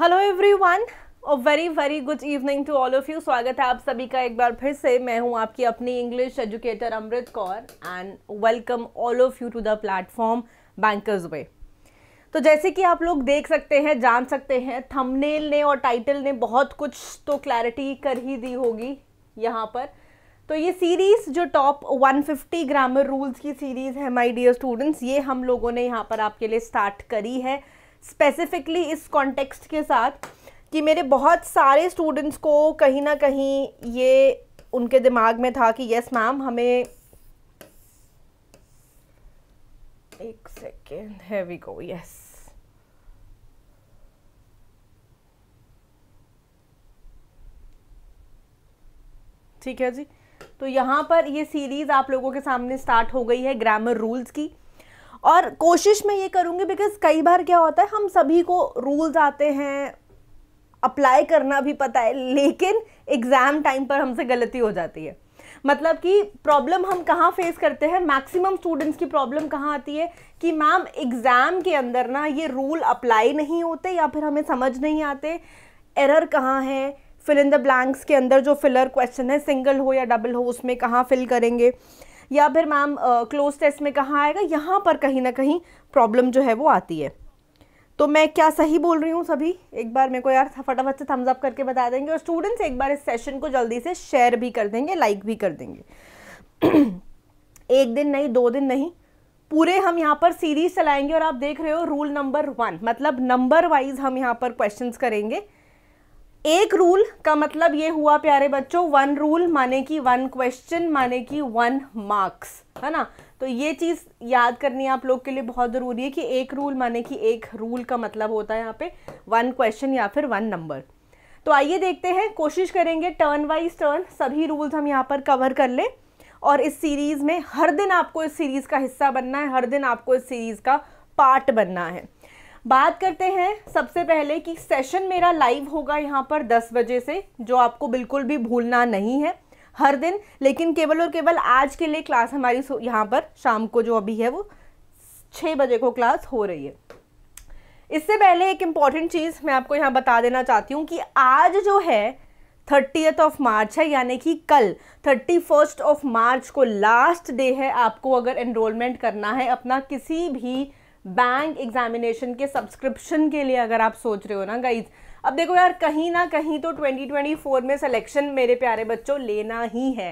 Hello everyone और very very good evening to all of you स्वागत है आप सभी का एक बार फिर से मैं हूं आपकी अपनी English educator Amrit Kaur and welcome all of you to the platform bankers way तो जैसे कि आप लोग देख सकते हैं जान सकते हैं थंबनेल ने और टाइटल ने बहुत कुछ तो क्लैरिटी कर ही दी होगी यहाँ पर तो ये सीरीज़ जो टॉप 150 ग्रामर रूल्स की सीरीज़ है माय डियर स्टूडेंट्स ये हम लोगों ने यहाँ पर आपके लिए स्टार्ट करी है स्पेसिफिकली इस कॉन्टेक्स्ट के साथ कि मेरे बहुत सारे स्टूडेंट्स को कहीं ना कहीं ये उनके दिमाग में था कि यस मैम हमें एक सेकेंड है वी गो यस ठीक है जी तो यहाँ पर ये सीरीज़ आप लोगों के सामने स्टार्ट हो गई है ग्रामर रूल्स की और कोशिश मैं ये करूँगी बिकॉज कई बार क्या होता है हम सभी को रूल्स आते हैं अप्लाई करना भी पता है लेकिन एग्ज़ाम टाइम पर हमसे गलती हो जाती है मतलब कि प्रॉब्लम हम कहाँ फेस करते हैं मैक्सिमम स्टूडेंट्स की प्रॉब्लम कहाँ आती है कि मैम एग्ज़ाम के अंदर ना ये रूल अप्लाई नहीं होते या फिर हमें समझ नहीं आते एरर कहाँ है फिल इन द ब्लैंक्स के अंदर जो फिलर क्वेश्चन है सिंगल हो या डबल हो उसमें कहाँ फिल करेंगे या फिर मैम क्लोज टेस्ट में कहाँ आएगा यहाँ पर कहीं ना कहीं प्रॉब्लम जो है वो आती है तो मैं क्या सही बोल रही हूँ सभी एक बार मेरे को यार फटाफट से थम्स अप करके बता देंगे और स्टूडेंट्स एक बार इस सेशन को जल्दी से शेयर भी कर देंगे लाइक भी कर देंगे एक दिन नहीं दो दिन नहीं पूरे हम यहाँ पर सीरीज चलाएंगे और आप देख रहे हो रूल नंबर वन मतलब नंबर वाइज हम यहाँ पर क्वेश्चंस करेंगे एक रूल का मतलब ये हुआ प्यारे बच्चों वन रूल माने कि वन क्वेश्चन माने कि वन मार्क्स है ना तो ये चीज़ याद करनी आप लोग के लिए बहुत ज़रूरी है कि एक रूल माने कि एक रूल का मतलब होता है यहाँ पे वन क्वेश्चन या फिर वन नंबर तो आइए देखते हैं कोशिश करेंगे टर्न वाइज टर्न सभी रूल्स हम यहाँ पर कवर कर लें और इस सीरीज़ में हर दिन आपको इस सीरीज़ का हिस्सा बनना है हर दिन आपको इस सीरीज़ का पार्ट बनना है बात करते हैं सबसे पहले कि सेशन मेरा लाइव होगा यहाँ पर 10 बजे से जो आपको बिल्कुल भी भूलना नहीं है हर दिन लेकिन केवल और केवल आज के लिए क्लास हमारी यहाँ पर शाम को जो अभी है वो छः बजे को क्लास हो रही है इससे पहले एक इम्पॉर्टेंट चीज़ मैं आपको यहाँ बता देना चाहती हूँ कि आज जो है थर्टीथ ऑफ मार्च है यानी कि कल थर्टी फर्स्ट ऑफ मार्च को लास्ट डे है आपको अगर एनरोलमेंट करना है अपना किसी भी बैंक एग्जामिनेशन के सब्सक्रिप्शन के लिए अगर आप सोच रहे हो ना गाइज अब देखो यार कहीं ना कहीं तो 2024 में सिलेक्शन मेरे प्यारे बच्चों लेना ही है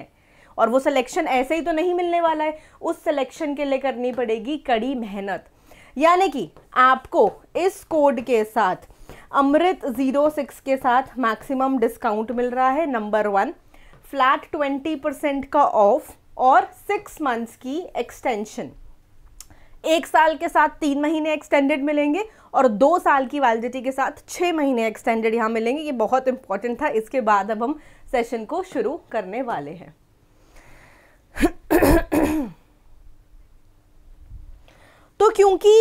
और वो सिलेक्शन ऐसे ही तो नहीं मिलने वाला है उस सिलेक्शन के लिए करनी पड़ेगी कड़ी मेहनत यानी कि आपको इस कोड के साथ अमृत ज़ीरो सिक्स के साथ मैक्सिमम डिस्काउंट मिल रहा है number one flat twenty percent का ऑफ और सिक्स मंथ्स की एक्सटेंशन एक साल के साथ तीन महीने एक्सटेंडेड मिलेंगे और दो साल की वैलिडिटी के साथ छः महीने एक्सटेंडेड यहाँ मिलेंगे ये बहुत इंपॉर्टेंट था इसके बाद अब हम सेशन को शुरू करने वाले हैं तो क्योंकि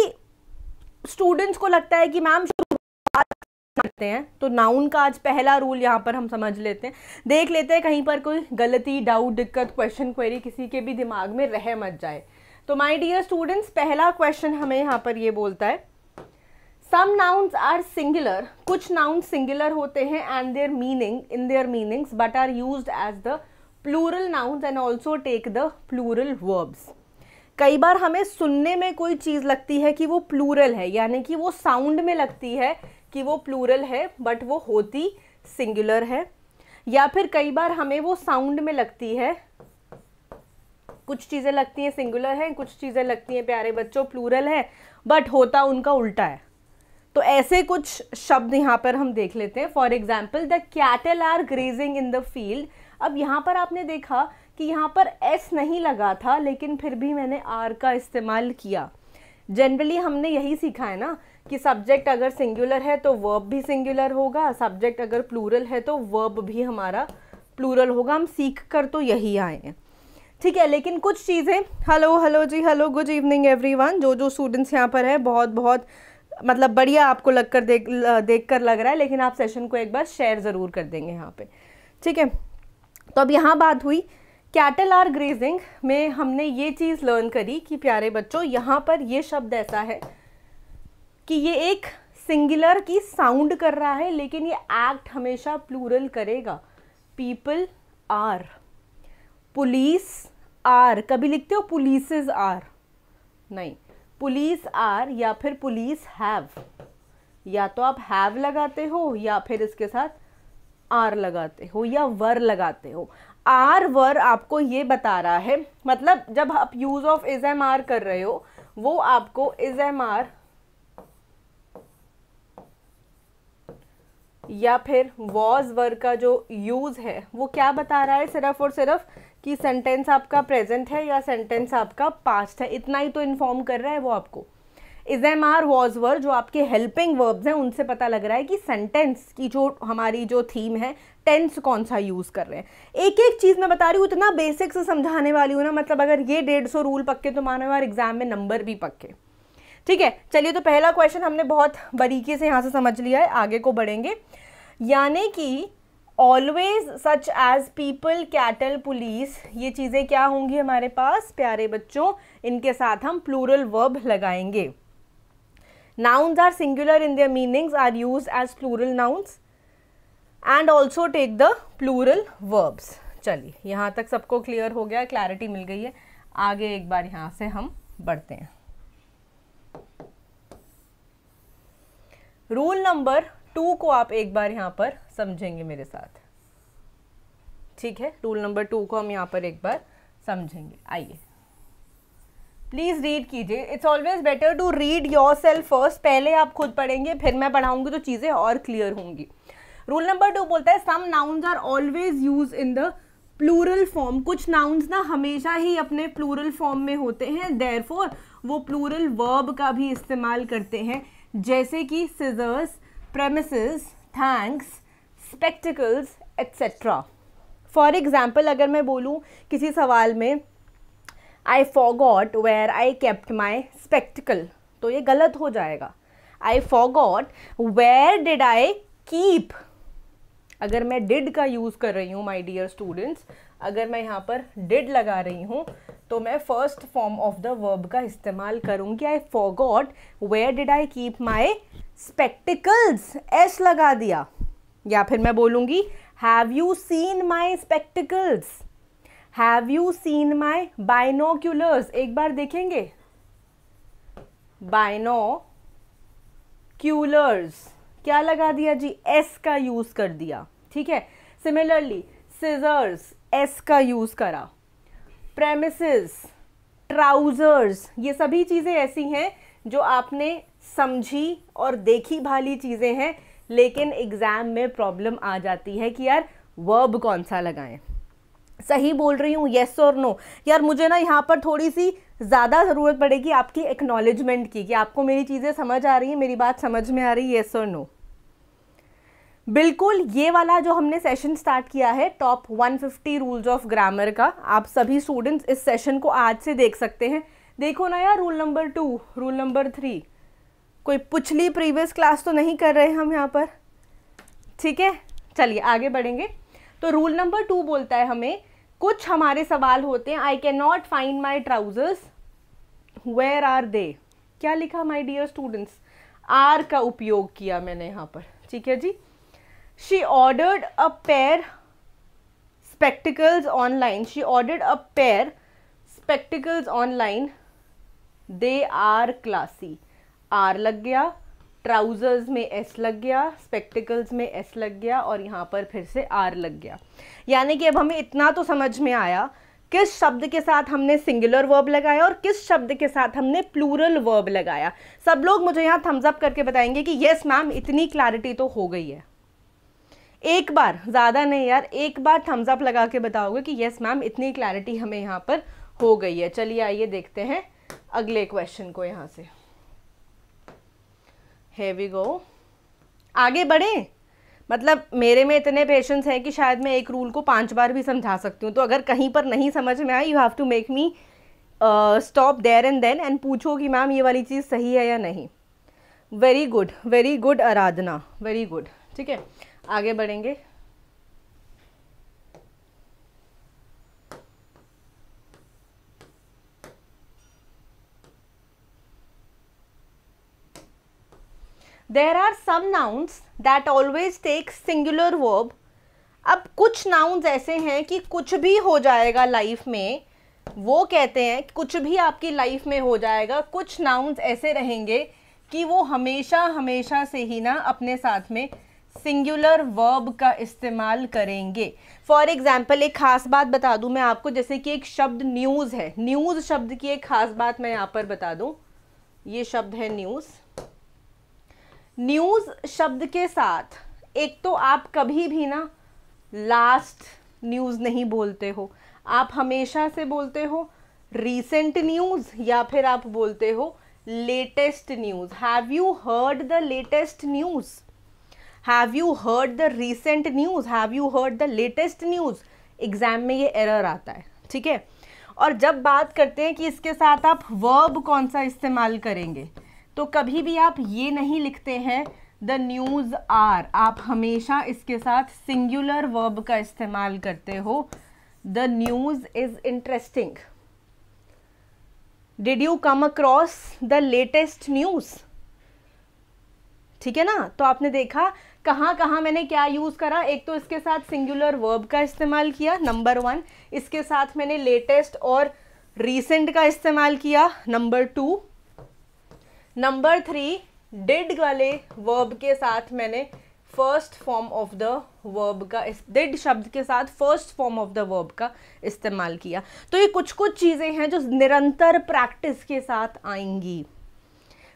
स्टूडेंट्स को लगता है कि मैम करते हैं तो नाउन का आज पहला रूल यहाँ पर हम समझ लेते हैं देख लेते हैं कहीं पर कोई गलती डाउट दिक्कत क्वेश्चन क्वेरी किसी के भी दिमाग में रह मत जाए तो माय डियर स्टूडेंट्स पहला क्वेश्चन हमें यहाँ पर ये बोलता है सम नाउन्स आर सिंगुलर कुछ नाउन सिंगुलर होते हैं and their meaning in their meanings but are use as the plural nouns and also take the plural verbs कई बार हमें सुनने में कोई चीज़ लगती है कि वो प्लूरल है यानी कि वो साउंड में लगती है कि वो प्लूरल है बट वो होती सिंगुलर है या फिर कई बार हमें वो साउंड में लगती है कुछ चीज़ें लगती हैं सिंगुलर हैं कुछ चीज़ें लगती हैं प्यारे बच्चों प्लूरल है बट होता उनका उल्टा है तो ऐसे कुछ शब्द यहाँ पर हम देख लेते हैं for example the cattle are grazing in the field अब यहाँ पर आपने देखा कि यहाँ पर एस नहीं लगा था लेकिन फिर भी मैंने आर का इस्तेमाल किया जनरली हमने यही सीखा है ना कि सब्जेक्ट अगर सिंगुलर है तो वर्ब भी सिंगुलर होगा सब्जेक्ट अगर प्लूरल है तो वर्ब भी हमारा प्लूरल होगा हम सीख कर तो यही आए हैं ठीक है लेकिन कुछ चीज़ें हेलो हेलो जी हेलो गुड इवनिंग एवरीवन जो जो स्टूडेंट्स यहाँ पर है बहुत बहुत मतलब बढ़िया आपको लग कर देख देख कर लग रहा है लेकिन आप सेशन को एक बार शेयर ज़रूर कर देंगे यहाँ पे ठीक है तो अब यहाँ बात हुई कैटल आर ग्रेजिंग में हमने ये चीज़ लर्न करी कि प्यारे बच्चों यहाँ पर ये शब्द ऐसा है कि ये एक सिंगुलर की साउंड कर रहा है लेकिन ये एक्ट हमेशा प्लूरल करेगा पीपल आर पुलिस आर कभी लिखते हो पुलिस आर नहीं पुलिस आर या फिर पुलिस हैव या तो आप हैव लगाते हो या फिर इसके साथ आर लगाते हो या वर लगाते हो आर वर आपको ये बता रहा है मतलब जब आप use of is am are कर रहे हो वो आपको इज एम आर या फिर वॉज वर का जो यूज़ है वो क्या बता रहा है सिर्फ और सिर्फ कि सेंटेंस आपका प्रेजेंट है या सेंटेंस आपका पास्ट है इतना ही तो इन्फॉर्म कर रहा है वो आपको is am are was were जो आपके हेल्पिंग वर्ब्स हैं उनसे पता लग रहा है कि सेंटेंस की जो हमारी जो थीम है टेंस कौन सा यूज़ कर रहे हैं एक एक चीज़ मैं बता रही हूँ इतना बेसिक से समझाने वाली हूँ ना मतलब अगर ये डेढ़ सौ रूल पक्के तो मानो यार एग्जाम में नंबर भी पक्के ठीक है चलिए तो पहला क्वेश्चन हमने बहुत बरीके से यहाँ से समझ लिया है आगे को बढ़ेंगे यानी कि always such as people cattle police ये चीज़ें क्या होंगी हमारे पास प्यारे बच्चों इनके साथ हम प्लूरल वर्ब लगाएंगे nouns are singular in their meanings are use as plural nouns and also take the plural verbs चलिए यहाँ तक सबको क्लियर हो गया क्लैरिटी मिल गई है आगे एक बार यहाँ से हम बढ़ते हैं रूल नंबर टू को आप एक बार यहाँ पर समझेंगे मेरे साथ ठीक है रूल नंबर टू को हम यहाँ पर एक बार समझेंगे आइए प्लीज़ रीड कीजिए it's always better to read yourself first पहले आप खुद पढ़ेंगे फिर मैं पढ़ाऊंगी तो चीज़ें और क्लियर होंगी रूल नंबर टू बोलता है some nouns are always use in the plural form कुछ नाउन्स ना हमेशा ही अपने प्लूरल फॉर्म में होते हैं देयरफॉर वो प्लूरल वर्ब का भी इस्तेमाल करते हैं जैसे कि scissors premises, thanks, spectacles, etc. For example अगर मैं बोलूँ किसी सवाल में I forgot where I kept my spectacle तो ये गलत हो जाएगा I forgot where did I keep अगर मैं डिड का यूज़ कर रही हूँ माई डियर स्टूडेंट्स अगर मैं यहाँ पर डिड लगा रही हूँ तो मैं first form of the verb का इस्तेमाल करूंगी I forgot where did I keep my spectacles s लगा दिया या फिर मैं बोलूंगी have you seen my spectacles have you seen my binoculars एक बार देखेंगे बाइनो क्यूलर्स क्या लगा दिया जी एस का यूज़ कर दिया ठीक है सिमिलरली सीजर्स एस का यूज़ करा प्रेमिसेस ट्राउजर्स ये सभी चीज़ें ऐसी हैं जो आपने समझी और देखी भाली चीज़ें हैं लेकिन एग्ज़ाम में प्रॉब्लम आ जाती है कि यार वर्ब कौन सा लगाएं सही बोल रही हूँ येस और नो यार मुझे ना यहाँ पर थोड़ी सी ज़्यादा ज़रूरत पड़ेगी आपकी एक्नॉलेजमेंट की कि आपको मेरी चीज़ें समझ आ रही हैं मेरी बात समझ में आ रही है येस और नो बिल्कुल ये वाला जो हमने सेशन स्टार्ट किया है टॉप 150 रूल्स ऑफ ग्रामर का आप सभी स्टूडेंट्स इस सेशन को आज से देख सकते हैं देखो ना यार rule number two rule number three कोई पुछली प्रीवियस क्लास तो नहीं कर रहे हम यहाँ पर ठीक है चलिए आगे बढ़ेंगे तो रूल नंबर टू बोलता है हमें कुछ हमारे सवाल होते हैं I can not find my trousers where are they क्या लिखा माई डियर स्टूडेंट्स आर का उपयोग किया मैंने यहाँ पर ठीक है जी she ordered a pair spectacles online she ordered a pair spectacles online they are classy r लग गया ट्राउज़र्स में एस लग गया स्पेक्टिकल्स में एस लग गया और यहाँ पर फिर से आर लग गया यानी कि अब हमें इतना तो समझ में आया किस शब्द के साथ हमने सिंगुलर वर्ब लगाया और किस शब्द के साथ हमने प्लूरल वर्ब लगाया सब लोग मुझे यहाँ थम्सअप करके बताएंगे कि येस मैम इतनी क्लैरिटी तो हो गई है एक बार ज़्यादा नहीं यार एक बार थम्स अप लगा के बताओगे कि यस मैम इतनी क्लैरिटी हमें यहाँ पर हो गई है चलिए आइए देखते हैं अगले क्वेश्चन को यहाँ से हैवी गो आगे बढ़े मतलब मेरे में इतने पेशेंस हैं कि शायद मैं एक रूल को पांच बार भी समझा सकती हूँ तो अगर कहीं पर नहीं समझ में आए you have to make me stop there and then and पूछो कि मैम ये वाली चीज़ सही है या नहीं very good very good Aradhana very good ठीक है आगे बढ़ेंगे there are some nouns that always take singular verb अब कुछ नाउन्स ऐसे हैं कि कुछ भी हो जाएगा लाइफ में वो कहते हैं कुछ भी आपकी लाइफ में हो जाएगा कुछ नाउन्स ऐसे रहेंगे कि वो हमेशा हमेशा से ही ना अपने साथ में सिंगुलर वर्ब का इस्तेमाल करेंगे फॉर एग्जाम्पल एक खास बात बता दूं मैं आपको जैसे कि एक शब्द न्यूज़ है न्यूज़ शब्द की एक खास बात मैं यहाँ पर बता दूं ये शब्द है न्यूज़ न्यूज़ शब्द के साथ एक तो आप कभी भी ना लास्ट न्यूज़ नहीं बोलते हो आप हमेशा से बोलते हो रीसेंट न्यूज़ या फिर आप बोलते हो latest news have you heard the latest news have you heard the recent news have you heard the latest news exam में ये एरर आता है ठीक है और जब बात करते हैं कि इसके साथ आप वर्ब कौन सा इस्तेमाल करेंगे तो कभी भी आप ये नहीं लिखते हैं द न्यूज़ आर आप हमेशा इसके साथ सिंगुलर वर्ब का इस्तेमाल करते हो the news is interesting did you come across the latest news ठीक है ना तो आपने देखा कहाँ कहाँ मैंने क्या यूज़ करा एक तो इसके साथ सिंगुलर वर्ब का इस्तेमाल किया नंबर वन इसके साथ मैंने लेटेस्ट और रीसेंट का इस्तेमाल किया number two number three did वाले वर्ब के साथ मैंने first form of the verb का डिड शब्द के साथ first form of the verb का इस्तेमाल किया तो ये कुछ कुछ चीज़ें हैं जो निरंतर प्रैक्टिस के साथ आएंगी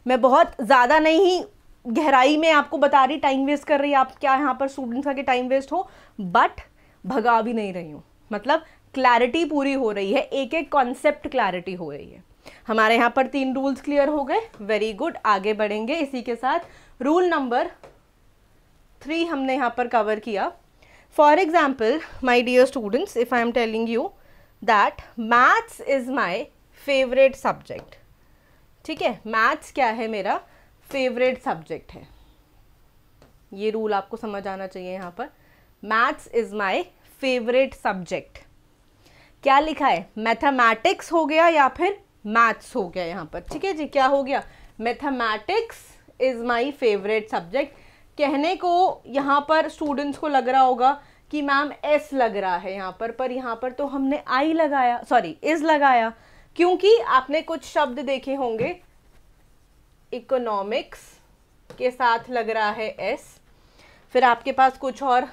मैं बहुत ज़्यादा नहीं गहराई में आपको बता रही टाइम वेस्ट कर रही है आप क्या यहाँ पर स्टूडेंट्स का कि टाइम वेस्ट हो बट भगा भी नहीं रही हूँ मतलब क्लैरिटी पूरी हो रही है एक एक कॉन्सेप्ट क्लैरिटी हो रही है हमारे यहाँ पर तीन रूल्स क्लियर हो गए वेरी गुड आगे बढ़ेंगे इसी के साथ रूल नंबर थ्री हमने यहाँ पर कवर किया for example my dear students if I am telling you that maths is my favourite subject ठीक है मैथ्स क्या है मेरा फेवरेट सब्जेक्ट है ये रूल आपको समझ आना चाहिए यहाँ पर maths is my favourite subject क्या लिखा है मैथमेटिक्स हो गया या फिर मैथ्स हो गया यहाँ पर ठीक है जी क्या हो गया mathematics is my favourite subject कहने को यहाँ पर स्टूडेंट्स को लग रहा होगा कि मैम एस लग रहा है यहाँ पर पर यहाँ पर तो हमने आई लगाया सॉरी इज़ लगाया क्योंकि आपने कुछ शब्द देखे होंगे इकोनॉमिक्स के साथ लग रहा है एस फिर आपके पास कुछ और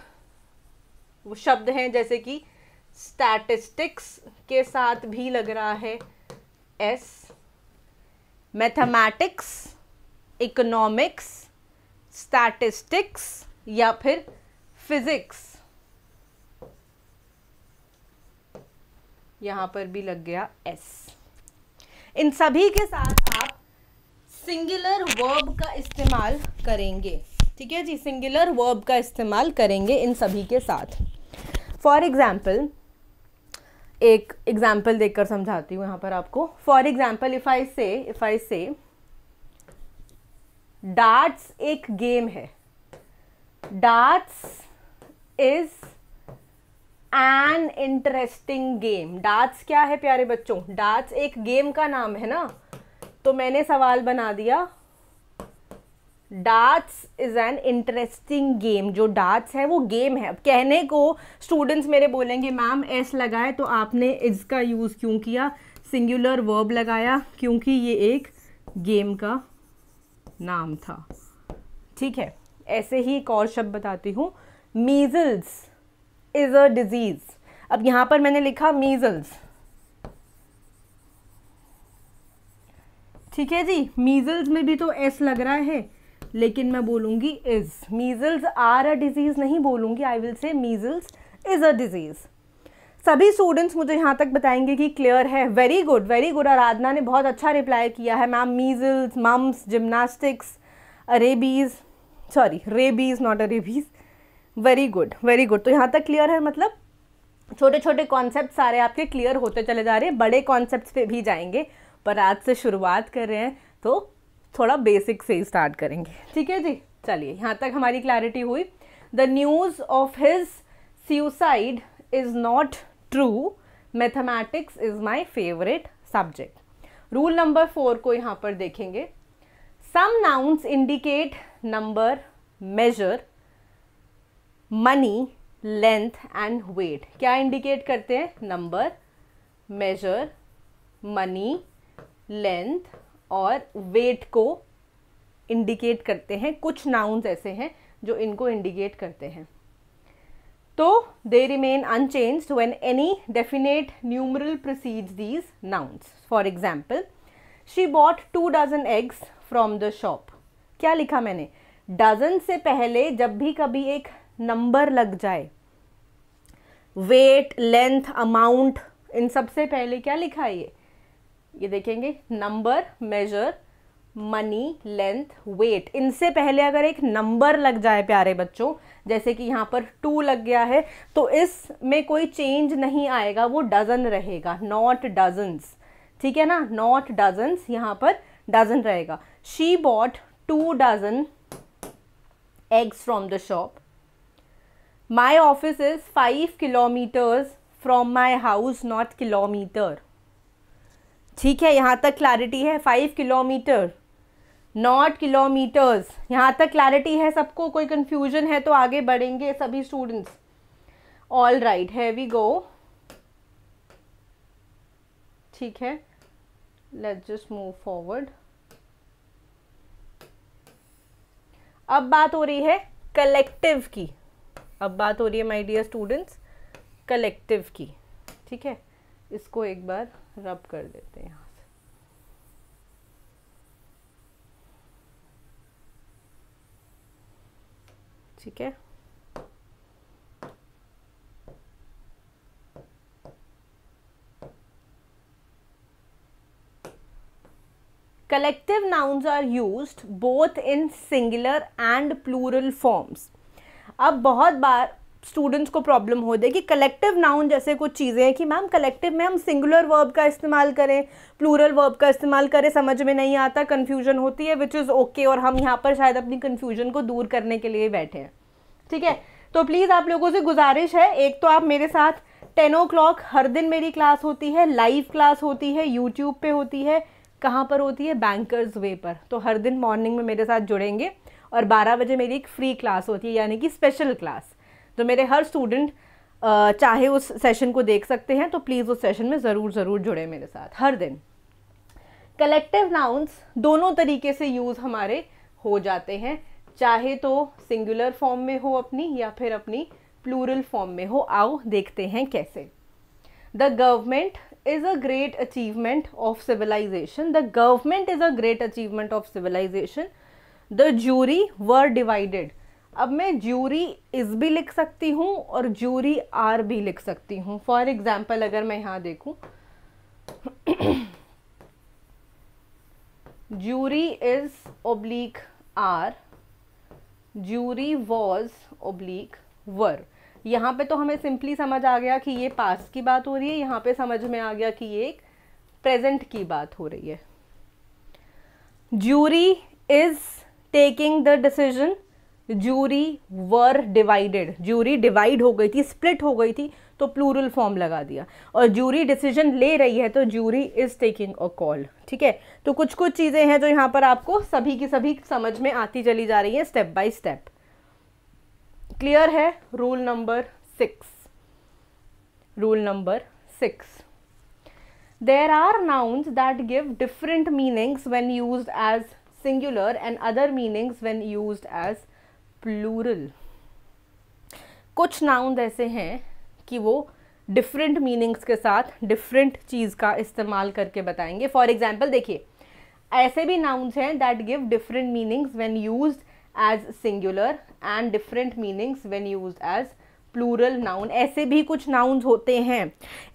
शब्द हैं जैसे कि स्टैटिस्टिक्स के साथ भी लग रहा है एस मैथमेटिक्स इकोनॉमिक्स स्टैटिस्टिक्स या फिर फिजिक्स यहां पर भी लग गया एस इन सभी के साथ आप सिंगुलर वर्ब का इस्तेमाल करेंगे ठीक है जी सिंगुलर वर्ब का इस्तेमाल करेंगे इन सभी के साथ फॉर एग्ज़ाम्पल एक एग्ज़ाम्पल देखकर समझाती हूँ यहाँ पर आपको फॉर एग्ज़ाम्पल इफ़ आई से इफ़ आई से डार्ट्स एक गेम है darts is an interesting game darts क्या है प्यारे बच्चों डार्ट्स एक गेम का नाम है ना तो मैंने सवाल बना दिया darts is an interesting game जो डार्ट्स है वो गेम है अब कहने को स्टूडेंट्स मेरे बोलेंगे मैम एस लगाए तो आपने इसका यूज़ क्यों किया सिंगुलर वर्ब लगाया क्योंकि ये एक गेम का नाम था ठीक है ऐसे ही एक और शब्द बताती हूँ मीज़ल्स इज़ अ डिज़ीज़ अब यहाँ पर मैंने लिखा मीज़ल्स ठीक है जी मीजल्स में भी तो एस लग रहा है लेकिन मैं बोलूंगी is measles are a disease नहीं बोलूंगी I will say measles is a disease सभी स्टूडेंट्स मुझे यहाँ तक बताएंगे कि क्लियर है very good very good Aradhana ने बहुत अच्छा रिप्लाई किया है ma'am measles mumps gymnastics arabies sorry rabies not arabies very good very good तो यहाँ तक क्लियर है मतलब छोटे छोटे कॉन्सेप्ट सारे आपके क्लियर होते चले जा रहे हैं बड़े कॉन्सेप्ट पे भी जाएंगे पर आज से शुरुआत कर रहे हैं तो थोड़ा बेसिक से ही स्टार्ट करेंगे ठीक है जी चलिए यहाँ तक हमारी क्लैरिटी हुई the news of his suicide is not true mathematics is my favourite subject rule number four को यहाँ पर देखेंगे some nouns indicate number measure money length and weight क्या इंडिकेट करते हैं नंबर मेजर मनी लेंथ और weight को indicate करते हैं कुछ नाउन्स ऐसे हैं जो इनको इंडिकेट करते हैं तो they remain unchange when any definite numeral proceeds these nouns for example she bought two dozen eggs from the shop क्या लिखा मैंने डजन से पहले जब भी कभी एक नंबर लग जाए वेट लेंथ अमाउंट इन सबसे पहले क्या लिखा है ये ये देखेंगे number measure money length weight इनसे पहले अगर एक नंबर लग जाए प्यारे बच्चों जैसे कि यहाँ पर टू लग गया है तो इसमें कोई चेंज नहीं आएगा वो डजन रहेगा नॉट डजन्स ठीक है ना नॉट डजन्स यहाँ पर डजन रहेगा she bought two dozen eggs from the shop my office is five kilometres from my house not kilometre ठीक है यहाँ तक क्लैरिटी है फाइव किलोमीटर नॉट किलोमीटर्स यहाँ तक क्लैरिटी है सबको कोई कन्फ्यूजन है तो आगे बढ़ेंगे सभी स्टूडेंट्स ऑल राइट है वी गो ठीक है लेट्स जस्ट मूव फॉरवर्ड अब बात हो रही है कलेक्टिव की अब बात हो रही है माय डियर स्टूडेंट्स कलेक्टिव की ठीक है इसको एक बार रब कर देते हैं यहाँ से ठीक है collective nouns are use both in singular and plural forms अब बहुत बार स्टूडेंट्स को प्रॉब्लम हो जाए कि कलेक्टिव नाउन जैसे कुछ चीज़ें हैं कि मैम कलेक्टिव में हम सिंगुलर वर्ब का इस्तेमाल करें प्लूरल वर्ब का इस्तेमाल करें समझ में नहीं आता कन्फ्यूजन होती है विच इज़ ओके और हम यहाँ पर शायद अपनी कन्फ्यूजन को दूर करने के लिए बैठे हैं ठीक है तो प्लीज़ आप लोगों से गुजारिश है एक तो आप मेरे साथ टेन ओ क्लॉक हर दिन मेरी क्लास होती है लाइव क्लास होती है यूट्यूब पे होती है कहाँ पर होती है बैंकर्स वे पर तो हर दिन मॉर्निंग में मेरे साथ जुड़ेंगे और 12 बजे मेरी एक फ्री क्लास होती है यानी कि स्पेशल क्लास तो मेरे हर स्टूडेंट चाहे उस सेशन को देख सकते हैं तो प्लीज़ उस सेशन में ज़रूर ज़रूर जुड़े मेरे साथ हर दिन कलेक्टिव नाउन्स दोनों तरीके से यूज़ हमारे हो जाते हैं चाहे तो सिंगुलर फॉर्म में हो अपनी या फिर अपनी प्लूरल फॉर्म में हो आओ देखते हैं कैसे the government is a great achievement of civilisation the government is a great achievement of civilisation the jury were divided अब मैं ज्यूरी इज़ भी लिख सकती हूँ और ज्यूरी आर भी लिख सकती हूँ फॉर एग्ज़ाम्पल अगर मैं यहाँ देखूँ jury is oblique are jury was oblique were यहाँ पे तो हमें सिंपली समझ आ गया कि ये पास की बात हो रही है यहाँ पे समझ में आ गया कि ये एक प्रेजेंट की बात हो रही है jury is taking the decision jury were divided jury divide हो गई थी स्प्लिट हो गई थी तो प्लूरल फॉर्म लगा दिया और जूरी डिसीजन ले रही है तो jury is taking a call ठीक है तो कुछ कुछ चीज़ें हैं जो यहां पर आपको सभी की सभी समझ में आती चली जा रही है स्टेप बाय स्टेप क्लियर है rule number six rule number six there are nouns that give different meanings when use as singular and other meanings when use as plural कुछ नाउन ऐसे हैं कि वो डिफरेंट मीनिंग्स के साथ different चीज़ का इस्तेमाल करके बताएंगे फॉर एग्जाम्पल देखिए ऐसे भी नाउन्स हैं that give different meanings when use as singular and different meanings when use as plural noun ऐसे भी कुछ नाउन्स होते हैं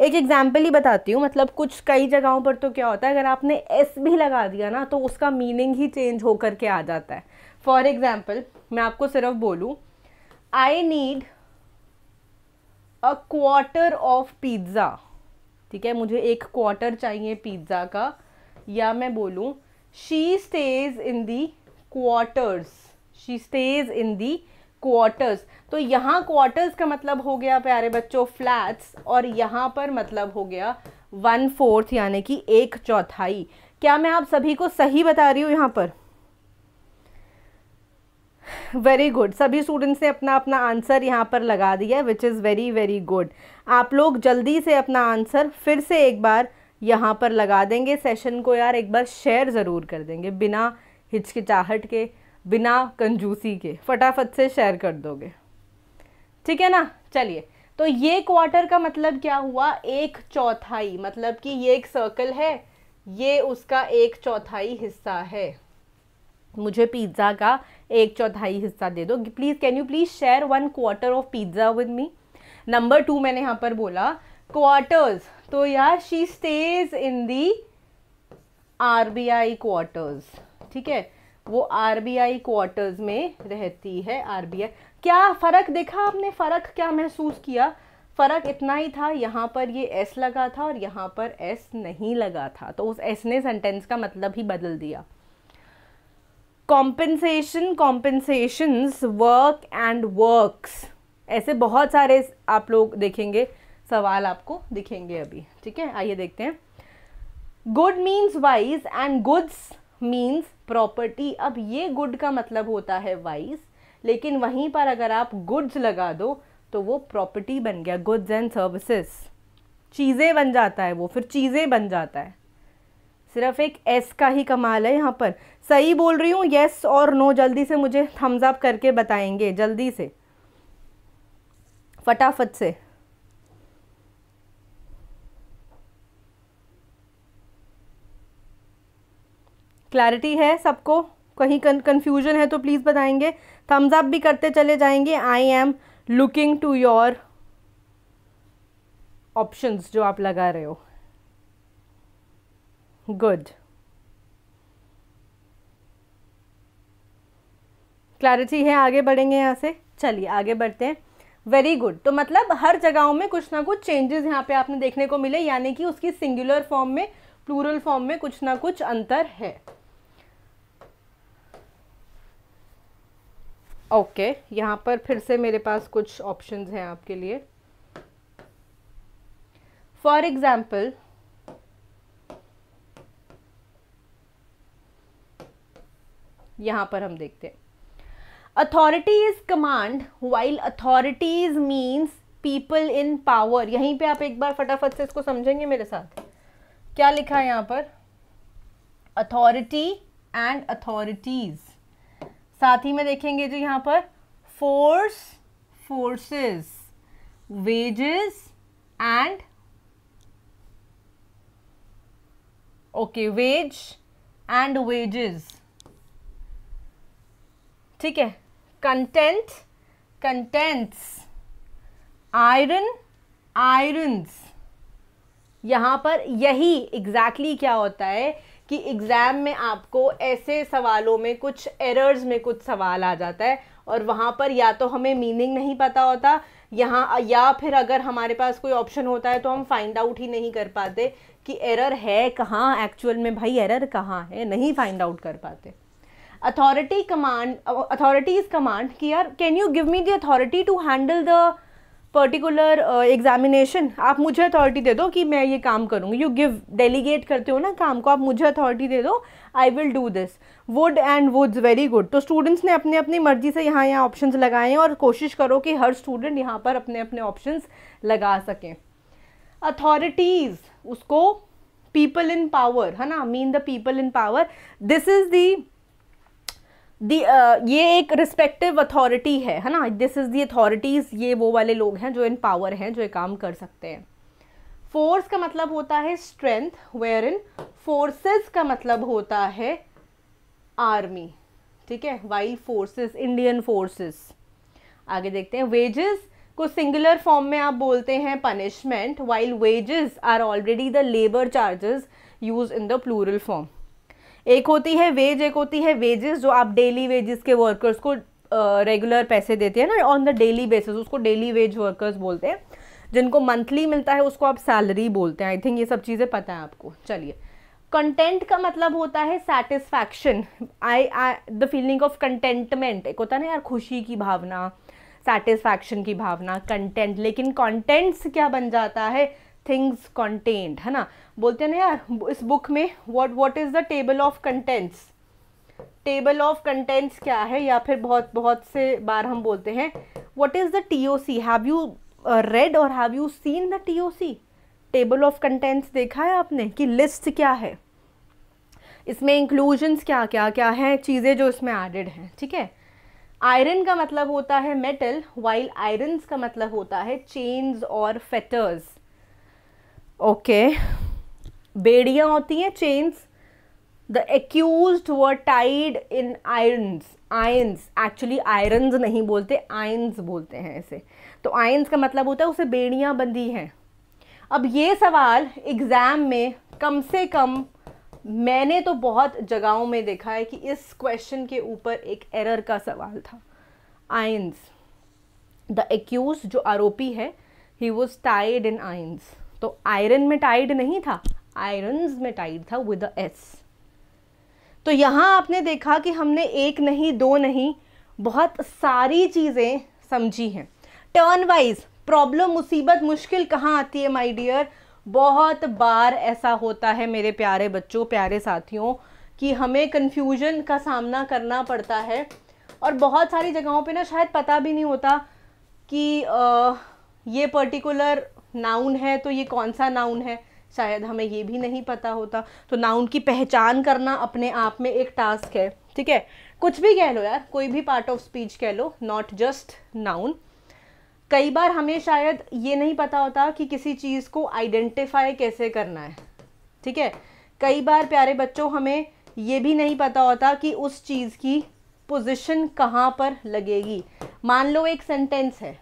एक एग्जाम्पल ही बताती हूँ मतलब कुछ कई जगहों पर तो क्या होता है अगर आपने एस भी लगा दिया ना तो उसका मीनिंग ही चेंज होकर के आ जाता है फॉर एग्ज़ाम्पल मैं आपको सिर्फ बोलूँ I need a quarter of pizza ठीक है मुझे एक क्वार्टर चाहिए पिज़्ज़ा का या मैं बोलूँ she stays in the quarters she stays in the quarters तो यहाँ क्वार्टर्स का मतलब हो गया प्यारे बच्चों फ्लैट्स और यहाँ पर मतलब हो गया वन फोर्थ यानी कि एक चौथाई क्या मैं आप सभी को सही बता रही हूँ यहाँ पर वेरी गुड सभी स्टूडेंट्स ने अपना अपना आंसर यहाँ पर लगा दिया which is very very good आप लोग जल्दी से अपना आंसर फिर से एक बार यहाँ पर लगा देंगे सेशन को यार एक बार शेयर ज़रूर कर देंगे बिना हिचकिचाहट के बिना कंजूसी के फटाफट से शेयर कर दोगे ठीक है ना चलिए तो ये क्वार्टर का मतलब क्या हुआ एक चौथाई मतलब कि ये एक सर्कल है ये उसका एक चौथाई हिस्सा है मुझे पिज़्ज़ा का एक चौथाई हिस्सा दे दो please can you please share one quarter of pizza with me number two मैंने यहाँ पर बोला क्वार्टर्स तो यार she stays in the R B I quarters ठीक है वो आरबीआई क्वार्टर्स में रहती है आरबीआई क्या फ़र्क देखा आपने फ़र्क क्या महसूस किया फ़र्क इतना ही था यहाँ पर ये एस लगा था और यहाँ पर एस नहीं लगा था तो उस एस ने सेंटेंस का मतलब ही बदल दिया compensation compensations work and works ऐसे बहुत सारे आप लोग देखेंगे सवाल आपको दिखेंगे अभी ठीक है आइए देखते हैं good means wise and goods means property अब ये गुड का मतलब होता है वाइज लेकिन वहीं पर अगर आप गुड्स लगा दो तो वो प्रॉपर्टी बन गया गुड्स एंड सर्विसेज चीज़ें बन जाता है वो फिर चीज़ें बन जाता है सिर्फ एक एस का ही कमाल है यहाँ पर सही बोल रही हूँ येस और नो जल्दी से मुझे थम्स अप करके बताएंगे जल्दी से फटाफट से क्लैरिटी है सबको कहीं कन्फ्यूजन है तो प्लीज़ बताएंगे थम्स अप भी करते चले जाएंगे I am looking to your options जो आप लगा रहे हो गुड क्लैरिटी है आगे बढ़ेंगे यहाँ से चलिए आगे बढ़ते हैं वेरी गुड तो मतलब हर जगहों में कुछ ना कुछ चेंजेस यहाँ पे आपने देखने को मिले यानी कि उसकी सिंगुलर फॉर्म में प्लूरल फॉर्म में कुछ ना कुछ अंतर है ओके okay, यहाँ पर फिर से मेरे पास कुछ ऑप्शंस हैं आपके लिए फॉर एग्ज़ाम्पल यहाँ पर हम देखते हैं authority is command while authorities means people in power यहीं पे आप एक बार फटाफट से इसको समझेंगे मेरे साथ क्या लिखा है यहाँ पर अथॉरिटी एंड अथॉरिटीज़ साथ ही में देखेंगे जो यहाँ पर force forces wages and okay wage and wages ठीक है कंटेंट कंटेंट्स आयरन आयरन्स यहाँ पर यही एग्जैक्टली exactly क्या होता है कि एग्ज़ाम में आपको ऐसे सवालों में कुछ एरर्स में कुछ सवाल आ जाता है और वहाँ पर या तो हमें मीनिंग नहीं पता होता यहाँ या फिर अगर हमारे पास कोई ऑप्शन होता है तो हम फाइंड आउट ही नहीं कर पाते कि एरर है कहाँ एक्चुअल में भाई एरर कहाँ है नहीं फाइंड आउट कर पाते authority command authority is command कि यार can you give me the authority to handle the particular examination uh, आप मुझे अथॉरिटी दे दो कि मैं ये काम करूँगी यू गिव डेलीगेट करते हो ना काम को आप मुझे अथॉरिटी दे दो I will do this wood and woods very good तो स्टूडेंट्स ने अपनी अपनी मर्जी से यहाँ यहाँ ऑप्शन लगाए हैं और कोशिश करो कि हर स्टूडेंट यहाँ पर अपने अपने ऑप्शन लगा सकें अथॉरिटीज़ उसको पीपल इन पावर है ना mean the people in power this is the the uh, ये एक रिस्पेक्टिव अथॉरिटी है है ना दिस इज़ दी अथॉरिटीज़ ये वो वाले लोग हैं जो इन पावर हैं जो ये काम कर सकते हैं फोर्स का मतलब होता है स्ट्रेंथ वेयर इन फोर्सेज का मतलब होता है आर्मी ठीक है वाइल्ड फोर्सेस इंडियन फोर्सेस आगे देखते हैं वेजेस को सिंगुलर फॉर्म में आप बोलते हैं punishment while wages are already the labour charges use in the plural form एक होती है वेज एक होती है वेजेस जो आप डेली वेजेस के वर्कर्स को रेगुलर पैसे देते हैं ना ऑन द डेली बेसिस उसको डेली वेज वर्कर्स बोलते हैं जिनको मंथली मिलता है उसको आप सैलरी बोलते हैं आई थिंक ये सब चीज़ें पता है आपको चलिए कंटेंट का मतलब होता है satisfaction I the feeling of contentment एक होता है ना यार खुशी की भावना सेटिस्फैक्शन की भावना कंटेंट लेकिन कंटेंट्स क्या बन जाता है थिंग्स कॉन्टेंट है ना बोलते हैं ना यार इस बुक में what what is the table of contents table of contents क्या है या फिर बहुत बहुत से बार हम बोलते हैं what is the T O C have you read और have you seen the T O C table of contents देखा है आपने कि लिस्ट क्या है इसमें इंक्लूजन्स क्या क्या क्या हैं चीज़ें जो इसमें एडेड हैं ठीक है आयरन का मतलब होता है मेटल वाइल आयरन्स का मतलब होता है चेन्स और फेटर्स ओके बेड़ियाँ होती हैं chains the accused were tied in irons irons actually irons नहीं बोलते आयन्स बोलते हैं इसे तो आयन्स का मतलब होता है उसे बेड़ियाँ बंधी हैं अब ये सवाल एग्ज़ाम में कम से कम मैंने तो बहुत जगहों में देखा है कि इस क्वेश्चन के ऊपर एक एरर का सवाल था आयन्स द एक्यूज जो आरोपी है he was tied in irons तो आयरन में टाइड नहीं था आयरन में टाइड था विद एस तो यहां आपने देखा कि हमने एक नहीं दो नहीं बहुत सारी चीज़ें समझी हैं टर्न वाइज प्रॉब्लम मुसीबत मुश्किल कहाँ आती है माय डियर बहुत बार ऐसा होता है मेरे प्यारे बच्चों प्यारे साथियों कि हमें कन्फ्यूजन का सामना करना पड़ता है और बहुत सारी जगहों पे ना शायद पता भी नहीं होता कि आ, ये पर्टिकुलर नाउन है तो ये कौन सा नाउन है शायद हमें ये भी नहीं पता होता तो नाउन की पहचान करना अपने आप में एक टास्क है ठीक है कुछ भी कह लो यार कोई भी पार्ट ऑफ स्पीच कह लो नॉट जस्ट नाउन कई बार हमें शायद ये नहीं पता होता कि किसी चीज़ को आइडेंटिफाई कैसे करना है ठीक है कई बार प्यारे बच्चों हमें ये भी नहीं पता होता कि उस चीज़ की पोजिशन कहाँ पर लगेगी मान लो एक सेंटेंस है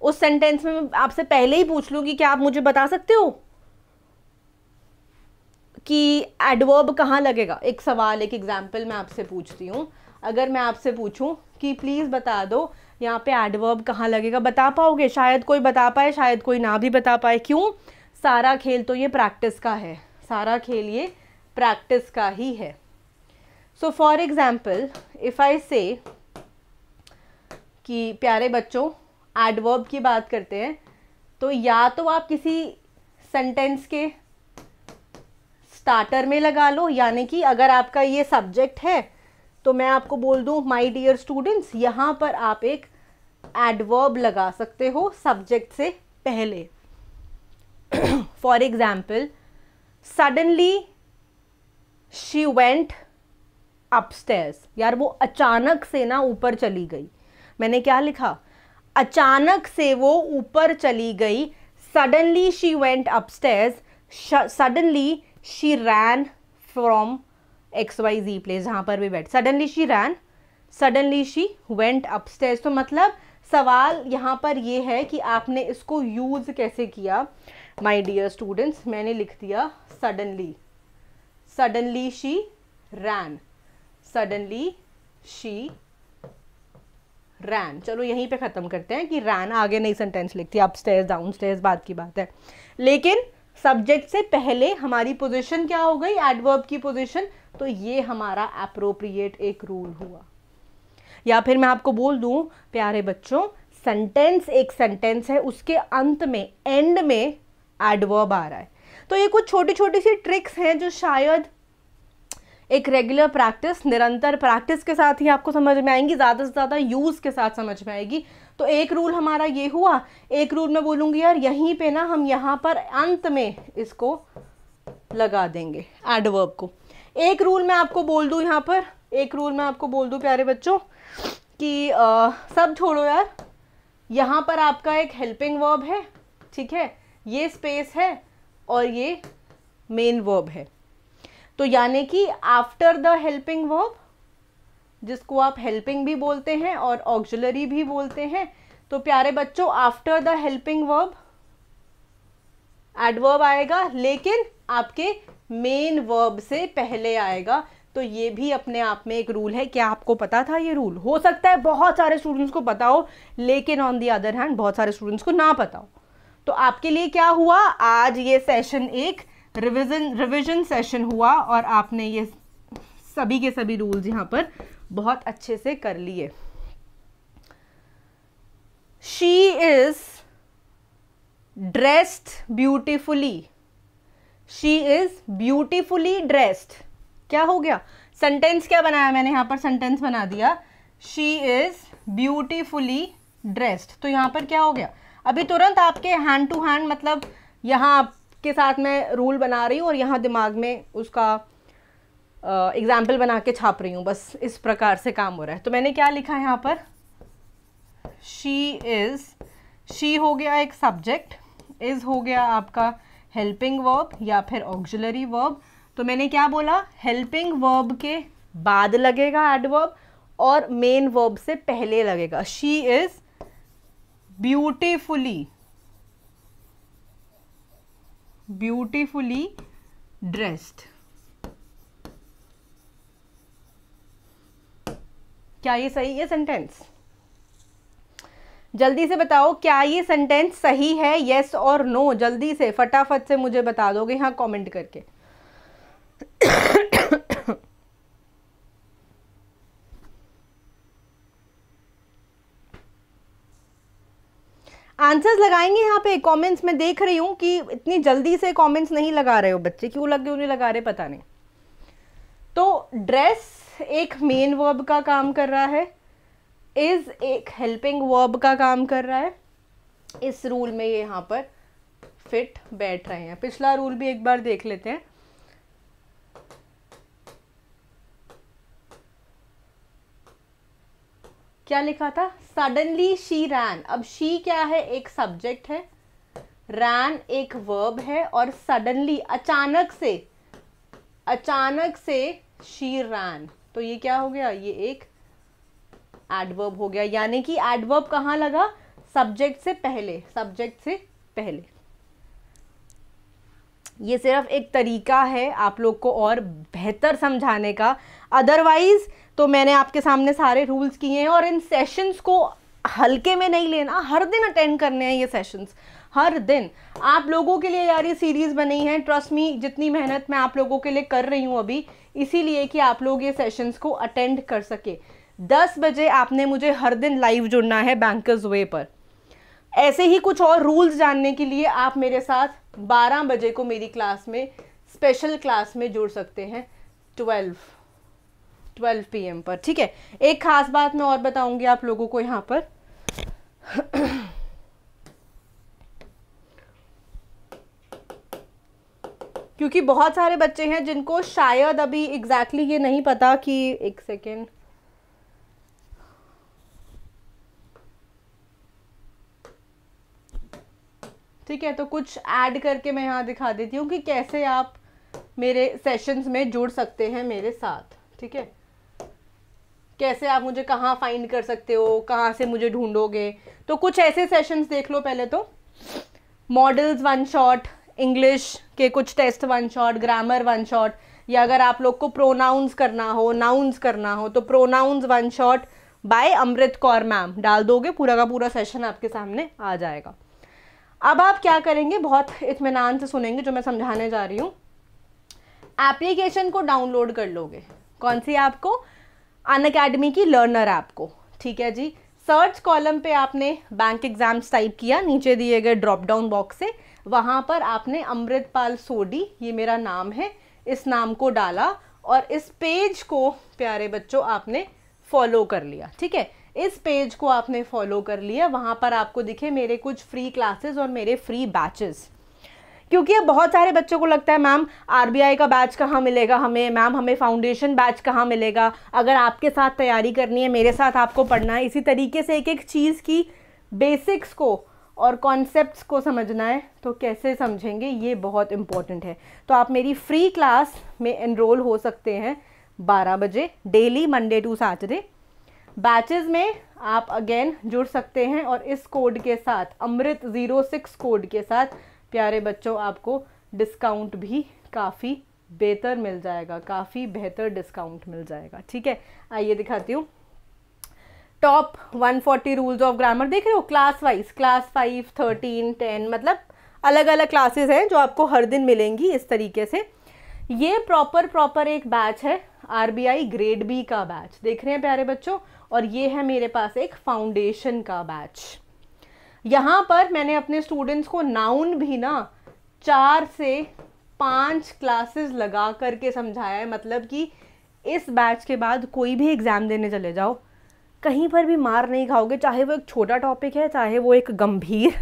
उस सेंटेंस में आपसे पहले ही पूछ लूँ कि क्या आप मुझे बता सकते हो कि एडवर्ब कहाँ लगेगा एक सवाल एक एग्जाम्पल मैं आपसे पूछती हूँ अगर मैं आपसे पूछूँ कि प्लीज़ बता दो यहाँ पे एडवर्ब कहाँ लगेगा बता पाओगे शायद कोई बता पाए शायद कोई ना भी बता पाए क्यों सारा खेल तो ये प्रैक्टिस का है सारा खेल ये प्रैक्टिस का ही है so for example if I say कि प्यारे बच्चों एडवर्ब की बात करते हैं तो या तो आप किसी सेंटेंस के स्टार्टर में लगा लो यानी कि अगर आपका ये सब्जेक्ट है तो मैं आपको बोल दूँ माई डियर स्टूडेंट्स यहाँ पर आप एक एडवर्ब लगा सकते हो सब्जेक्ट से पहले for example suddenly she went upstairs यार वो अचानक से ना ऊपर चली गई मैंने क्या लिखा अचानक से वो ऊपर चली गई suddenly she went upstairs suddenly she ran from X Y Z place जहाँ पर भी बैठ suddenly she ran suddenly she went upstairs तो मतलब सवाल यहाँ पर ये है कि आपने इसको यूज़ कैसे किया माई डियर स्टूडेंट्स मैंने लिख दिया suddenly suddenly she ran suddenly she ran चलो यहीं पे ख़त्म करते हैं कि रैन आगे नहीं सेंटेंस लिखती अप स्टेज डाउन स्टेज बात की बात है लेकिन सब्जेक्ट से पहले हमारी पोजीशन क्या हो गई एडवर्ब की पोजीशन तो ये हमारा अप्रोप्रिएट एक रूल हुआ या फिर मैं आपको बोल दूं प्यारे बच्चों सेंटेंस एक सेंटेंस है उसके अंत में एंड में एडवर्ब आ रहा है तो ये कुछ छोटी छोटी सी ट्रिक्स हैं जो शायद एक रेगुलर प्रैक्टिस निरंतर प्रैक्टिस के साथ ही आपको समझ में आएंगी ज़्यादा से ज़्यादा यूज़ के साथ समझ में आएगी तो एक रूल हमारा ये हुआ एक रूल मैं बोलूँगी यार यहीं पे ना हम यहाँ पर अंत में इसको लगा देंगे एडवर्ब को एक रूल मैं आपको बोल दूँ यहाँ पर एक रूल मैं आपको बोल दूँ प्यारे बच्चों कि आ, सब छोड़ो यार यहाँ पर आपका एक हेल्पिंग वर्ब है ठीक है ये स्पेस है और ये मेन वर्ब है तो यानी कि आफ्टर द हेल्पिंग वर्ब जिसको आप हेल्पिंग भी बोलते हैं और ऑक्जुलरी भी बोलते हैं तो प्यारे बच्चों after the helping verb adverb आएगा लेकिन आपके मेन वर्ब से पहले आएगा तो ये भी अपने आप में एक रूल है क्या आपको पता था ये रूल हो सकता है बहुत सारे स्टूडेंट्स को पता हो लेकिन ऑन दी अदर हैंड बहुत सारे स्टूडेंट्स को ना पता हो तो आपके लिए क्या हुआ आज ये सेशन एक रिविज़न रिविज़न सेशन हुआ और आपने ये सभी के सभी रूल्स यहाँ पर बहुत अच्छे से कर लिए she is dressed beautifully she is beautifully dressed क्या हो गया सेंटेंस क्या बनाया मैंने यहाँ पर सेंटेंस बना दिया शी इज ब्यूटिफुली ड्रेस्ड तो यहाँ पर क्या हो गया अभी तुरंत आपके हैंड टू हैंड मतलब यहाँ के साथ मैं रूल बना रही हूँ और यहाँ दिमाग में उसका एग्ज़ाम्पल बना के छाप रही हूँ बस इस प्रकार से काम हो रहा है तो मैंने क्या लिखा है यहाँ पर शी इज़ शी हो गया एक सब्जेक्ट इज़ हो गया आपका हेल्पिंग वर्ब या फिर ऑक्जिलरी वर्ब तो मैंने क्या बोला हेल्पिंग वर्ब के बाद लगेगा एडवर्ब और मेन वर्ब से पहले लगेगा she is beautifully beautifully dressed क्या ये सही है सेंटेंस जल्दी से बताओ क्या ये सेंटेंस सही है येस और नो जल्दी से फटाफट से मुझे बता दोगे हाँ कमेंट करके आंसर्स लगाएंगे यहाँ पे कमेंट्स में देख रही हूँ कि इतनी जल्दी से कमेंट्स नहीं लगा रहे हो बच्चे क्यों लग गए उन्हें लगा रहे पता नहीं तो ड्रेस एक मेन वर्ब का काम कर रहा है इज एक हेल्पिंग वर्ब का काम कर रहा है इस रूल में ये यहाँ पर फिट बैठ रहे हैं पिछला रूल भी एक बार देख लेते हैं क्या लिखा था सडनली शी रैन अब शी क्या है एक सब्जेक्ट है रैन एक वर्ब है और सडनली अचानक से अचानक से शी रैन तो ये क्या हो गया ये एक एडवर्ब हो गया यानी कि एडवर्ब कहा लगा सब्जेक्ट से पहले सब्जेक्ट से पहले ये सिर्फ एक तरीका है आप लोग को और बेहतर समझाने का अदरवाइज तो मैंने आपके सामने सारे रूल्स किए हैं और इन सेशंस को हल्के में नहीं लेना हर दिन अटेंड करने हैं ये सेशंस हर दिन आप लोगों के लिए यार ये सीरीज़ बनी है ट्रस्ट मी जितनी मेहनत मैं आप लोगों के लिए कर रही हूँ अभी इसीलिए कि आप लोग ये सेशंस को अटेंड कर सके दस बजे आपने मुझे हर दिन लाइव जुड़ना है बैंकर्स वे पर ऐसे ही कुछ और रूल्स जानने के लिए आप मेरे साथ 12 बजे को मेरी क्लास में स्पेशल क्लास में जुड़ सकते हैं 12 ट्वेल्व पी पर ठीक है एक ख़ास बात मैं और बताऊंगी आप लोगों को यहां पर क्योंकि बहुत सारे बच्चे हैं जिनको शायद अभी एग्जैक्टली exactly ये नहीं पता कि एक सेकेंड ठीक है तो कुछ ऐड करके मैं यहाँ दिखा देती हूँ कि कैसे आप मेरे सेशंस में जुड़ सकते हैं मेरे साथ ठीक है कैसे आप मुझे कहाँ फाइंड कर सकते हो कहाँ से मुझे ढूंढोगे तो कुछ ऐसे सेशंस देख लो पहले तो मॉडल्स वन शॉट इंग्लिश के कुछ test one shot grammar one shot या अगर आप लोग को प्रोनाउंस करना हो नाउंस करना हो तो pronouns one shot by Amrit Kaur ma'am डाल दोगे पूरा का पूरा सेशन आपके सामने आ जाएगा अब आप क्या करेंगे बहुत इतमान से सुनेंगे जो मैं समझाने जा रही हूँ एप्लीकेशन को डाउनलोड कर लोगे कौन सी आपको अन अकेडमी की लर्नर ऐप को ठीक है जी सर्च कॉलम पे आपने बैंक एग्जाम्स टाइप किया नीचे दिए गए ड्रॉप डाउन बॉक्स से वहाँ पर आपने अमृतपाल सोडी ये मेरा नाम है इस नाम को डाला और इस पेज को प्यारे बच्चों आपने फॉलो कर लिया ठीक है इस पेज को आपने फॉलो कर लिया वहाँ पर आपको दिखे मेरे कुछ फ्री क्लासेस और मेरे फ्री बैचेस क्योंकि अब बहुत सारे बच्चों को लगता है मैम आरबीआई का बैच कहाँ मिलेगा हमें मैम हमें फाउंडेशन बैच कहाँ मिलेगा अगर आपके साथ तैयारी करनी है मेरे साथ आपको पढ़ना है इसी तरीके से एक एक चीज़ की बेसिक्स को और कॉन्सेप्ट्स को समझना है तो कैसे समझेंगे ये बहुत इम्पॉर्टेंट है तो आप मेरी फ्री क्लास में एनरोल हो सकते हैं 12 बजे daily Monday to Saturday batches में आप अगेन जुड़ सकते हैं और इस कोड के साथ अमृत ज़ीरो सिक्स कोड के साथ प्यारे बच्चों आपको डिस्काउंट भी काफ़ी बेहतर मिल जाएगा काफ़ी बेहतर डिस्काउंट मिल जाएगा ठीक है आइए दिखाती हूँ टॉप 140 रूल्स ऑफ ग्रामर देख रहे हो class wise class five thirteen ten मतलब अलग अलग क्लासेस हैं जो आपको हर दिन मिलेंगी इस तरीके से ये प्रॉपर प्रॉपर एक बैच है आर ग्रेड बी का बैच देख रहे हैं प्यारे बच्चों और ये है मेरे पास एक फाउंडेशन का बैच यहाँ पर मैंने अपने स्टूडेंट्स को नाउन भी ना चार से पांच क्लासेस लगा करके समझाया है मतलब कि इस बैच के बाद कोई भी एग्ज़ाम देने चले जाओ कहीं पर भी मार नहीं खाओगे चाहे वो एक छोटा टॉपिक है चाहे वो एक गंभीर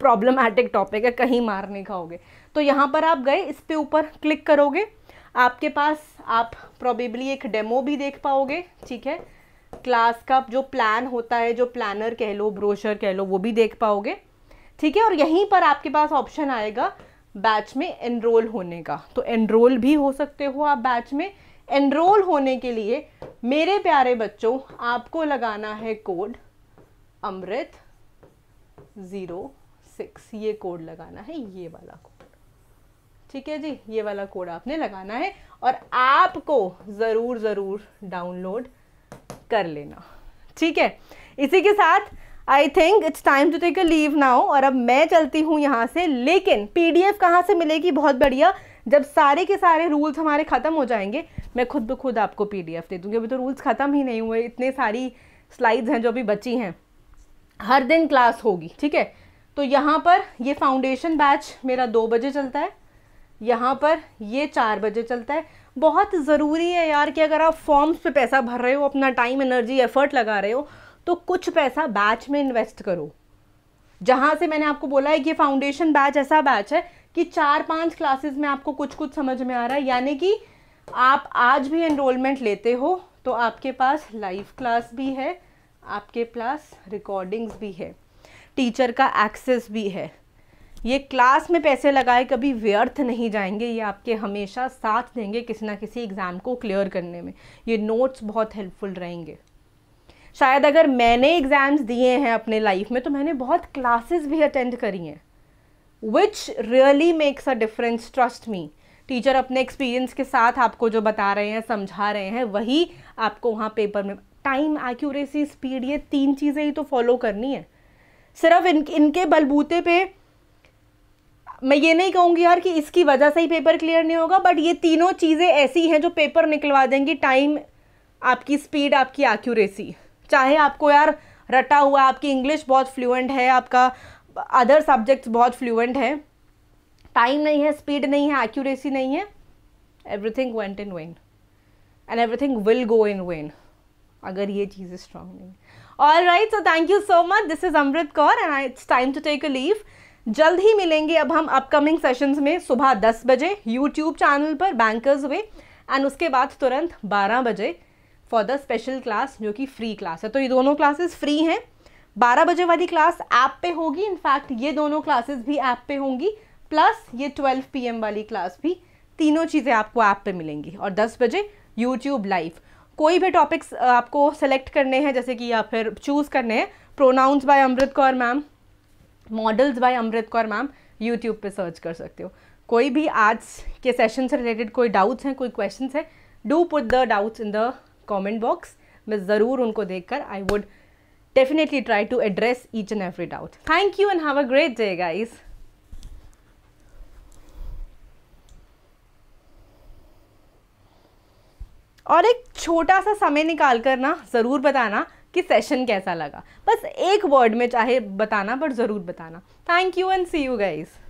प्रॉब्लमैटिक टॉपिक है कहीं मार नहीं खाओगे तो यहाँ पर आप गए इस पे ऊपर क्लिक करोगे आपके पास आप प्रॉबेबली एक डेमो भी देख पाओगे ठीक है क्लास का जो प्लान होता है जो प्लानर कह लो ब्रोशर कह लो वो भी देख पाओगे ठीक है और यहीं पर आपके पास ऑप्शन आएगा बैच में एनरोल होने का तो एनरोल भी हो सकते हो आप बैच में एनरोल होने के लिए मेरे प्यारे बच्चों आपको लगाना है कोड अमृत ज़ीरो सिक्स ये कोड लगाना है ये वाला कोड ठीक है जी ये वाला कोड आपने लगाना है और ऐप को ज़रूर ज़रूर डाउनलोड कर लेना ठीक है इसी के साथ I think it's time to take a leave now और अब मैं चलती हूँ यहाँ से लेकिन पी डी एफ कहाँ से मिलेगी बहुत बढ़िया जब सारे के सारे रूल्स हमारे ख़त्म हो जाएंगे मैं खुद ब खुद आपको पी डी एफ दे दूँगी अभी तो रूल्स ख़त्म ही नहीं हुए इतने सारी स्लाइड्स हैं जो अभी बची हैं हर दिन क्लास होगी ठीक है तो यहाँ पर ये फाउंडेशन बैच मेरा दो बजे चलता है यहाँ पर ये चार बजे चलता है बहुत ज़रूरी है यार कि अगर आप फॉर्म्स पे पैसा भर रहे हो अपना टाइम एनर्जी एफर्ट लगा रहे हो तो कुछ पैसा बैच में इन्वेस्ट करो जहाँ से मैंने आपको बोला है कि फाउंडेशन बैच ऐसा बैच है कि चार पांच क्लासेस में आपको कुछ कुछ समझ में आ रहा है यानी कि आप आज भी एनरोलमेंट लेते हो तो आपके पास लाइव क्लास भी है आपके पास रिकॉर्डिंग्स भी है टीचर का एक्सेस भी है ये क्लास में पैसे लगाए कभी व्यर्थ नहीं जाएंगे ये आपके हमेशा साथ देंगे किसी ना किसी एग्ज़ाम को क्लियर करने में ये नोट्स बहुत हेल्पफुल रहेंगे शायद अगर मैंने एग्ज़ाम्स दिए हैं अपने लाइफ में तो मैंने बहुत क्लासेस भी अटेंड करी हैं which really makes a difference trust me teacher अपने एक्सपीरियंस के साथ आपको जो बता रहे हैं समझा रहे हैं वही आपको वहाँ पेपर में टाइम एक्यूरेसी स्पीड ये तीन चीज़ें ही तो फॉलो करनी है सिर्फ इन इनके बलबूते पे मैं ये नहीं कहूँगी यार कि इसकी वजह से ही पेपर क्लियर नहीं होगा बट ये तीनों चीज़ें ऐसी हैं जो पेपर निकलवा देंगी टाइम आपकी स्पीड आपकी एक्यूरेसी चाहे आपको यार रटा हुआ आपकी इंग्लिश बहुत फ्लुएंट है आपका अदर सब्जेक्ट्स बहुत फ्लुएंट है टाइम नहीं है स्पीड नहीं है एक्यूरेसी नहीं है everything went in vain and everything will go in vain अगर ये चीज़ें स्ट्रांग नहीं all right so thank you so much this is Amrit Kaur and it's time to take a leave जल्द ही मिलेंगे अब हम अपकमिंग सेशंस में सुबह 10 बजे यूट्यूब चैनल पर बैंकर्स वे एंड उसके बाद तुरंत 12 बजे फॉर द स्पेशल क्लास जो कि फ्री क्लास है तो ये दोनों क्लासेस फ्री हैं 12 बजे वाली क्लास ऐप पे होगी इनफैक्ट ये दोनों क्लासेस भी ऐप पे होंगी प्लस ये 12 पीएम वाली क्लास भी तीनों चीज़ें आपको ऐप पर मिलेंगी और दस बजे यूट्यूब लाइव कोई भी टॉपिक्स आपको सेलेक्ट करने हैं जैसे कि या फिर चूज़ करने हैं pronouns by Amrit Kaur ma'am models by Amrit Kaur ma'am YouTube पे सर्च कर सकते हो कोई भी आज के सेशन से रिलेटेड कोई डाउट्स हैं कोई क्वेश्चन है do put the doubts in the comment box मैं ज़रूर उनको देख कर I would definitely try to address each and every doubt thank you and have a great day guys और एक छोटा सा समय निकाल कर ना ज़रूर बताना कि सेशन कैसा लगा बस एक वर्ड में चाहे बताना बट ज़रूर बताना thank you and see you guys